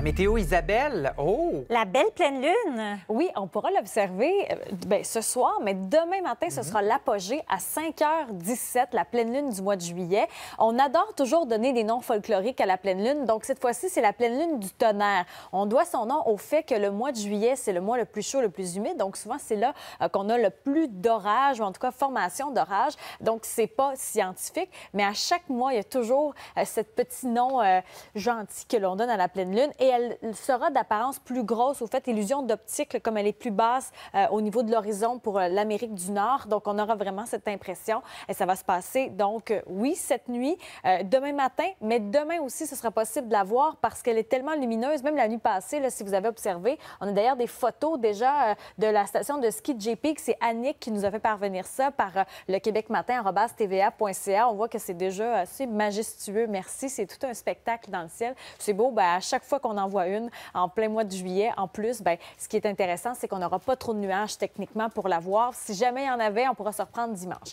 La météo, Isabelle. Oh! La belle pleine lune. Oui, on pourra l'observer euh, ben, ce soir, mais demain matin, ce sera l'apogée à 5h17, la pleine lune du mois de juillet. On adore toujours donner des noms folkloriques à la pleine lune, donc cette fois-ci, c'est la pleine lune du tonnerre. On doit son nom au fait que le mois de juillet, c'est le mois le plus chaud, le plus humide, donc souvent, c'est là euh, qu'on a le plus d'orages, ou en tout cas, formation d'orages, Donc, c'est pas scientifique, mais à chaque mois, il y a toujours ce euh, cette petit nom gentil que l'on donne à la pleine lune elle sera d'apparence plus grosse. Au fait, illusion d'optique, comme elle est plus basse euh, au niveau de l'horizon pour euh, l'Amérique du Nord. Donc, on aura vraiment cette impression. Et ça va se passer, donc, euh, oui, cette nuit, demain matin, mais demain aussi, ce sera possible de la voir parce qu'elle est tellement lumineuse. Même la nuit passée, si vous avez observé, on a d'ailleurs des photos déjà de la station de ski de JP. E c'est Annick qui nous a fait parvenir ça par le Québec matin, tva.ca. On voit que c'est déjà assez majestueux. Merci. C'est tout un spectacle dans le ciel. C'est beau. Ben, à chaque fois qu'on envoie une en plein mois de juillet. En plus, ben, ce qui est intéressant, c'est qu'on n'aura pas trop de nuages techniquement pour la voir. Si jamais il y en avait, on pourra se reprendre dimanche.